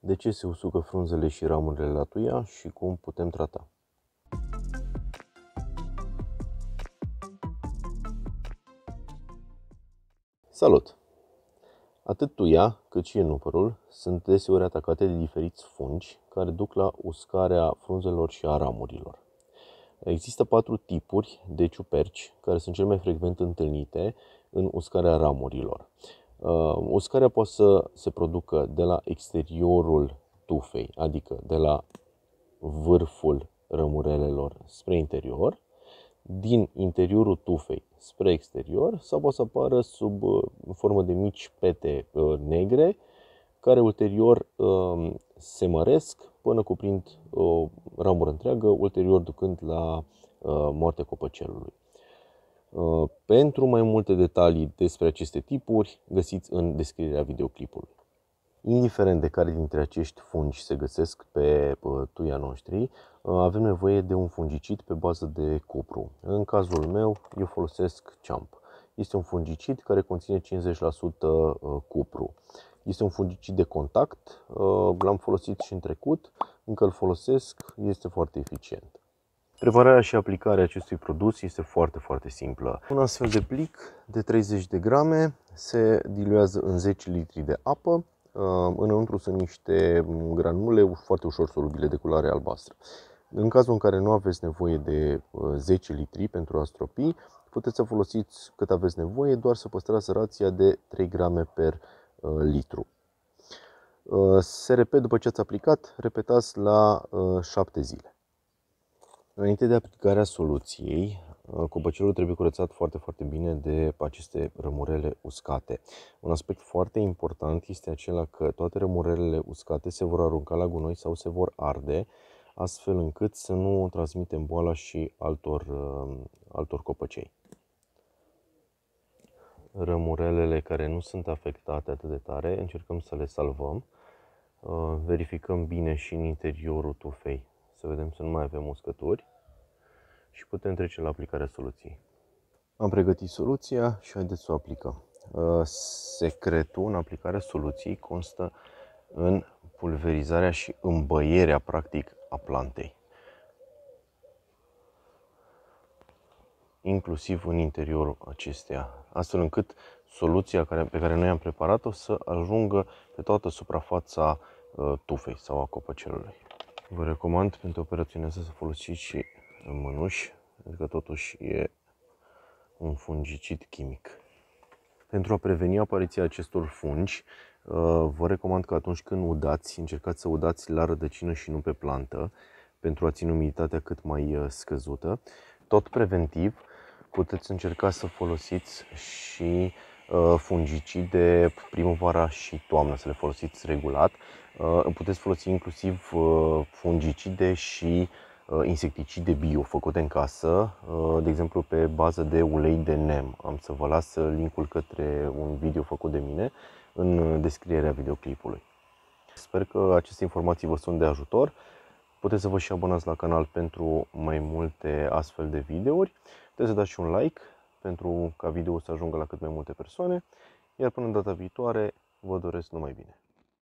De ce se usucă frunzele și ramurile la tuia și cum putem trata? Salut! Atât tuia cât și enupărul sunt deseori atacate de diferiți fungi care duc la uscarea frunzelor și a ramurilor. Există patru tipuri de ciuperci care sunt cel mai frecvent întâlnite în uscarea ramurilor. Uscarea uh, poate să se producă de la exteriorul tufei, adică de la vârful rămurelelor spre interior, din interiorul tufei spre exterior sau poate să apară sub uh, formă de mici pete uh, negre care ulterior se măresc până cuprind o ramură întreagă, ulterior ducând la moartea copăcelului. Uh, pentru mai multe detalii despre aceste tipuri, găsiți în descrierea videoclipului. Indiferent de care dintre acești fungi se găsesc pe uh, tuia noștri, uh, avem nevoie de un fungicid pe bază de cupru. În cazul meu, eu folosesc CHAMP. Este un fungicid care conține 50% cupru. Este un fungicid de contact, l-am folosit și în trecut, încă îl folosesc, este foarte eficient. Prepararea și aplicarea acestui produs este foarte, foarte simplă. Un astfel de plic de 30 de grame se diluează în 10 litri de apă. Uh, înăuntru sunt niște granule foarte ușor solubile de culoare albastră. În cazul în care nu aveți nevoie de 10 uh, litri pentru a stropi, puteți să folosiți cât aveți nevoie, doar să păstrați rația de 3 grame per uh, litru. Se repet după ce ați aplicat, repetați la 7 zile. Înainte de aplicarea soluției, uh, copăcelul trebuie curățat foarte, foarte bine de aceste rămurele uscate. Un aspect foarte important este acela că toate rămurelele uscate se vor arunca la gunoi sau se vor arde, astfel încât să nu transmitem boala și altor, uh, altor copăcei. Rămurelele care nu sunt afectate atât de tare, încercăm să le salvăm. Uh, verificăm bine și în interiorul tufei să vedem să nu mai avem uscături și putem trece la aplicarea soluției. Am pregătit soluția și haideți să o aplicăm. Uh, secretul în aplicarea soluției constă în pulverizarea și îmbăierea practic a plantei. inclusiv în interiorul acesteia, astfel încât soluția care, pe care noi am preparat-o să ajungă pe toată suprafața uh, tufei sau a copacelului. Vă recomand pentru operațiunea asta să folosiți și mânuși, pentru că adică totuși e un fungicid chimic. Pentru a preveni apariția acestor fungi, uh, vă recomand că atunci când udați, încercați să udați la rădăcină și nu pe plantă, pentru a ține umiditatea cât mai uh, scăzută. Tot preventiv, puteți încerca să folosiți și Uh, fungicide primăvara și toamna, să le folosiți regulat. Uh, puteți folosi inclusiv uh, fungicide și insecticide bio făcute în casă, de exemplu pe bază de ulei de nem. Am să vă las linkul către un video făcut de mine în descrierea videoclipului. Sper că aceste informații vă sunt de ajutor. Puteți să vă și abonați la canal pentru mai multe astfel de videouri. Puteți să dați și un like pentru ca video să ajungă la cât mai multe persoane. Iar până data viitoare, vă doresc numai bine!